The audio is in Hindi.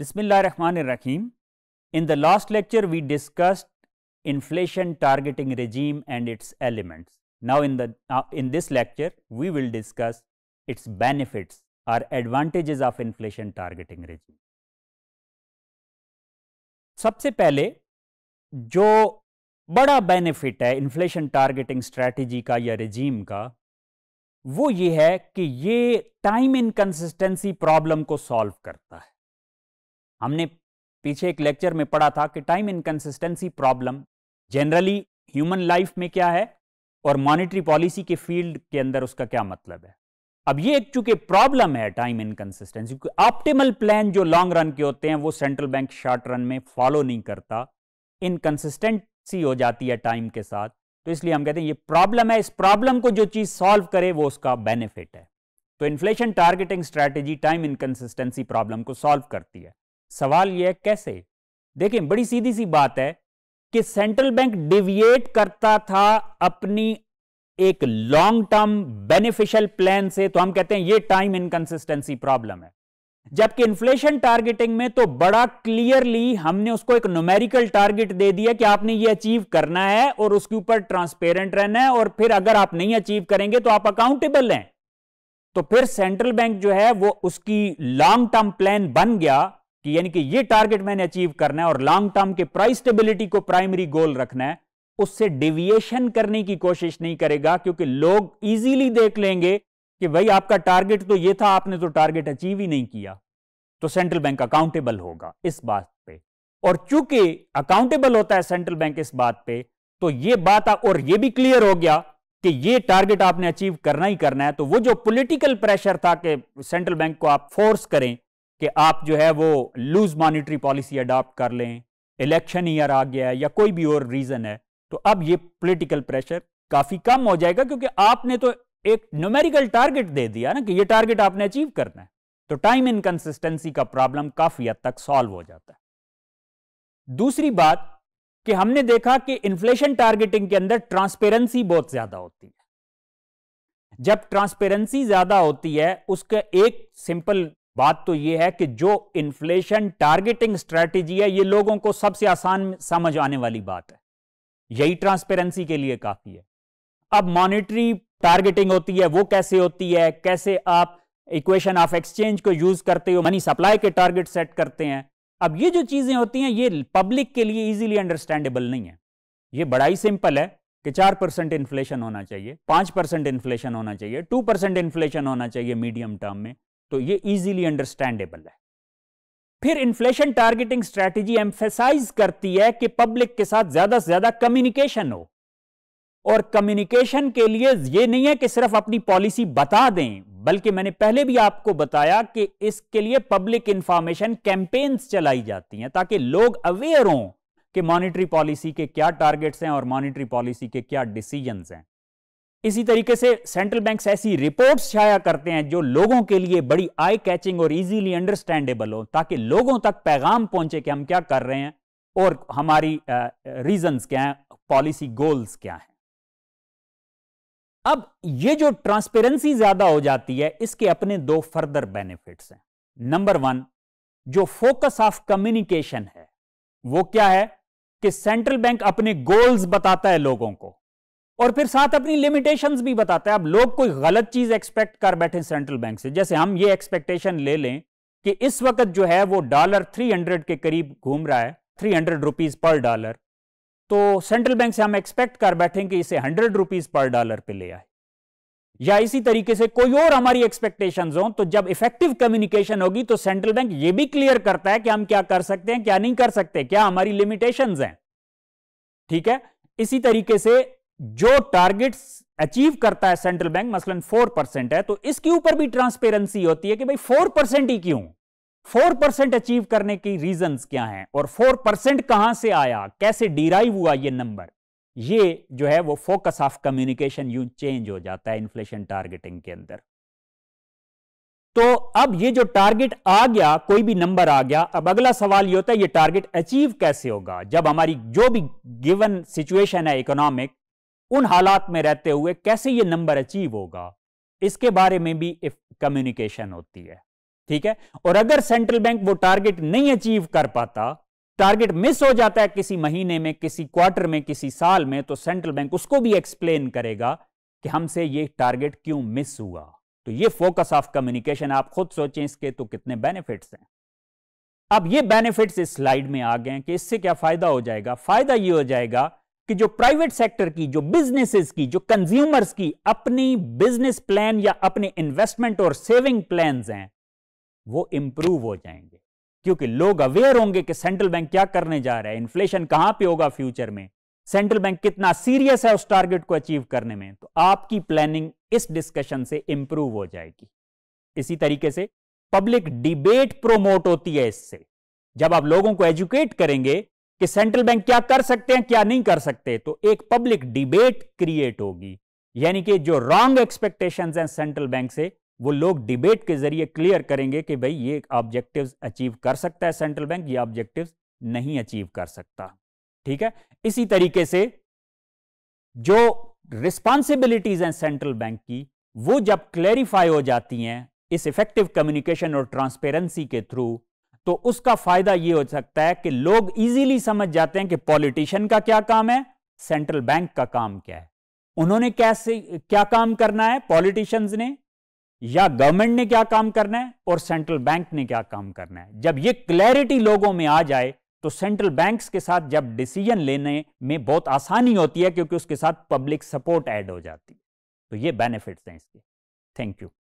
Bismillah Rahman Rahim. In the last lecture, we discussed inflation targeting regime and its elements. Now, in, the, uh, in this lecture, we will discuss its benefits or advantages of inflation targeting regime. सबसे पहले जो बड़ा बेनिफिट है इन्फ्लेशन टारगेटिंग स्ट्रेटजी का या रिजीम का वो ये है कि ये टाइम इनकन्सिस्टेंसी प्रॉब्लम को सॉल्व करता है हमने पीछे एक लेक्चर में पढ़ा था कि time inconsistency problem generally human life में क्या है और मॉनिटरी पॉलिसी के फील्ड के अंदर उसका क्या मतलब है अब ये एक चूंकि प्रॉब्लम है टाइम इनकन्सिस्टेंसी क्योंकि ऑप्टिमल प्लान जो लॉन्ग रन के होते हैं वो सेंट्रल बैंक शॉर्ट रन में फॉलो नहीं करता इनकन्सिस्टेंसी हो जाती है टाइम के साथ तो इसलिए हम कहते हैं ये प्रॉब्लम है इस प्रॉब्लम को जो चीज़ सॉल्व करे वो उसका बेनिफिट है तो inflation targeting strategy time inconsistency problem को सॉल्व करती है सवाल यह है कैसे देखें बड़ी सीधी सी बात है कि सेंट्रल बैंक डिविएट करता था अपनी एक लॉन्ग टर्म बेनिफिशियल प्लान से तो हम कहते हैं ये टाइम इनकंसिस्टेंसी प्रॉब्लम है जबकि इन्फ्लेशन टारगेटिंग में तो बड़ा क्लियरली हमने उसको एक न्यूमेरिकल टारगेट दे दिया कि आपने ये अचीव करना है और उसके ऊपर ट्रांसपेरेंट रहना है और फिर अगर आप नहीं अचीव करेंगे तो आप अकाउंटेबल हैं तो फिर सेंट्रल बैंक जो है वो उसकी लॉन्ग टर्म प्लान बन गया कि यानी कि ये टारगेट मैंने अचीव करना है और लॉन्ग टर्म के प्राइस स्टेबिलिटी को प्राइमरी गोल रखना है उससे डेविएशन करने की कोशिश नहीं करेगा क्योंकि लोग इजीली देख लेंगे कि भाई आपका टारगेट तो ये था आपने तो टारगेट अचीव ही नहीं किया तो सेंट्रल बैंक अकाउंटेबल होगा इस बात पे और चूंकि अकाउंटेबल होता है सेंट्रल बैंक इस बात पे तो ये बात और ये भी क्लियर हो गया कि ये टारगेट आपने अचीव करना ही करना है तो वो जो पॉलिटिकल प्रेशर था कि सेंट्रल बैंक को आप फोर्स करें कि आप जो है वो लूज मॉनिटरी पॉलिसी अडॉप्ट कर लें इलेक्शन ईयर आ गया है या कोई भी और रीज़न है तो अब ये पॉलिटिकल प्रेशर काफ़ी कम हो जाएगा क्योंकि आपने तो एक न्यूमेरिकल टारगेट दे दिया ना कि ये टारगेट आपने अचीव करना है तो टाइम इनकन्सिस्टेंसी का प्रॉब्लम काफ़ी हद तक सॉल्व हो जाता है दूसरी बात कि हमने देखा कि इन्फ्लेशन टारगेटिंग के अंदर ट्रांसपेरेंसी बहुत ज़्यादा होती है जब ट्रांसपेरेंसी ज़्यादा होती है उसका एक सिंपल बात तो यह है कि जो इन्फ्लेशन टारगेटिंग स्ट्रेटेजी है ये लोगों को सबसे आसान समझ आने वाली बात है यही ट्रांसपेरेंसी के लिए काफी है अब मॉनेटरी टारगेटिंग होती है वो कैसे होती है कैसे आप इक्वेशन ऑफ एक्सचेंज को यूज करते हो मनी सप्लाई के टारगेट सेट करते हैं अब ये जो चीजें होती हैं ये पब्लिक के लिए इजीली अंडरस्टैंडेबल नहीं है ये बड़ा ही सिंपल है कि चार परसेंट इन्फ्लेशन होना चाहिए पांच परसेंट इन्फ्लेशन होना चाहिए टू परसेंट इन्फ्लेशन होना चाहिए मीडियम टर्म में तो ये इजीली अंडरस्टैंडेबल है फिर इन्फ्लेशन टारगेटिंग स्ट्रेटजी एम्फेसाइज करती है कि पब्लिक के साथ ज्यादा से ज्यादा कम्युनिकेशन हो और कम्युनिकेशन के लिए यह नहीं है कि सिर्फ अपनी पॉलिसी बता दें बल्कि मैंने पहले भी आपको बताया कि इसके लिए पब्लिक इंफॉर्मेशन कैंपेन्स चलाई जाती हैं ताकि लोग अवेयर हों कि मॉनिटरी पॉलिसी के क्या टारगेट्स हैं और मॉनिटरी पॉलिसी के क्या डिसीजंस हैं इसी तरीके से सेंट्रल बैंक्स ऐसी रिपोर्ट्स छाया करते हैं जो लोगों के लिए बड़ी आई कैचिंग और इजीली अंडरस्टैंडेबल हो ताकि लोगों तक पैगाम पहुंचे कि हम क्या कर रहे हैं और हमारी रीजंस क्या हैं पॉलिसी गोल्स क्या हैं अब ये जो ट्रांसपेरेंसी ज्यादा हो जाती है इसके अपने दो फर्दर बेनिफिट्स हैं नंबर वन जो फोकस ऑफ कम्युनिकेशन है वो क्या है कि सेंट्रल बैंक अपने गोल्स बताता है लोगों को और फिर साथ अपनी लिमिटेशंस भी बताता है अब लोग कोई गलत चीज एक्सपेक्ट कर बैठे सेंट्रल बैंक से जैसे हम ये एक्सपेक्टेशन ले लें कि इस वक्त जो है वो डॉलर 300 के करीब घूम रहा है 300 हंड्रेड पर डॉलर तो सेंट्रल बैंक से हम एक्सपेक्ट कर बैठे कि इसे हंड्रेड रुपीज पर डॉलर पे ले आए या इसी तरीके से कोई और हमारी एक्सपेक्टेशंस हो तो जब इफेक्टिव कम्युनिकेशन होगी तो सेंट्रल बैंक ये भी क्लियर करता है कि हम क्या कर सकते हैं क्या नहीं कर सकते क्या हमारी लिमिटेशंस हैं ठीक है इसी तरीके से जो टारगेट्स अचीव करता है सेंट्रल बैंक मसलन फोर परसेंट है तो इसके ऊपर भी ट्रांसपेरेंसी होती है कि भाई फोर परसेंट ही क्यों फोर परसेंट अचीव करने की रीजन क्या हैं और फोर परसेंट कहां से आया कैसे डिराइव हुआ ये नंबर ये जो है वो फोकस ऑफ कम्युनिकेशन यू चेंज हो जाता है इन्फ्लेशन टारगेटिंग के अंदर तो अब ये जो टारगेट आ गया कोई भी नंबर आ गया अब अगला सवाल ये होता है ये टारगेट अचीव कैसे होगा जब हमारी जो भी गिवन सिचुएशन है इकोनॉमिक उन हालात में रहते हुए कैसे ये नंबर अचीव होगा इसके बारे में भी कम्युनिकेशन होती है ठीक है और अगर सेंट्रल बैंक वो टारगेट नहीं अचीव कर पाता टारगेट मिस हो जाता है किसी महीने में किसी क्वार्टर में किसी साल में तो सेंट्रल बैंक उसको भी एक्सप्लेन करेगा कि हमसे ये टारगेट क्यों मिस हुआ तो ये फोकस ऑफ कम्युनिकेशन आप खुद सोचें इसके तो कितने बेनिफिट्स हैं अब ये बेनिफिट्स इस स्लाइड में आ गए हैं कि इससे क्या फायदा हो जाएगा फायदा ये हो जाएगा कि जो प्राइवेट सेक्टर की जो बिजनेसेस की जो कंज्यूमर्स की अपनी बिजनेस प्लान या अपने इन्वेस्टमेंट और सेविंग प्लान हैं वो इंप्रूव हो जाएंगे क्योंकि लोग अवेयर होंगे कि सेंट्रल बैंक क्या करने जा रहा है इन्फ्लेशन कहां पे होगा फ्यूचर में सेंट्रल बैंक कितना सीरियस है उस टारगेट को अचीव करने में तो आपकी प्लानिंग इस डिस्कशन से इंप्रूव हो जाएगी इसी तरीके से पब्लिक डिबेट प्रोमोट होती है इससे जब आप लोगों को एजुकेट करेंगे कि सेंट्रल बैंक क्या कर सकते हैं क्या नहीं कर सकते तो एक पब्लिक डिबेट क्रिएट होगी यानी कि जो रॉन्ग एक्सपेक्टेशंस हैं सेंट्रल बैंक से वो लोग डिबेट के जरिए क्लियर करेंगे कि भाई ये ऑब्जेक्टिव्स अचीव कर सकता है सेंट्रल बैंक ये ऑब्जेक्टिव्स नहीं अचीव कर सकता ठीक है इसी तरीके से जो रिस्पॉन्सिबिलिटीज हैं सेंट्रल बैंक की वो जब क्लैरिफाई हो जाती हैं इस इफेक्टिव कम्युनिकेशन और ट्रांसपेरेंसी के थ्रू तो उसका फायदा यह हो सकता है कि लोग इजीली समझ जाते हैं कि पॉलिटिशियन का क्या काम है सेंट्रल बैंक का काम क्या है उन्होंने कैसे क्या काम करना है पॉलिटिशियंस ने या गवर्नमेंट ने क्या काम करना है और सेंट्रल बैंक ने क्या काम करना है जब यह क्लैरिटी लोगों में आ जाए तो सेंट्रल बैंक के साथ जब डिसीजन लेने में बहुत आसानी होती है क्योंकि उसके साथ पब्लिक सपोर्ट एड हो जाती है तो ये बेनिफिट्स हैं इसके थैंक यू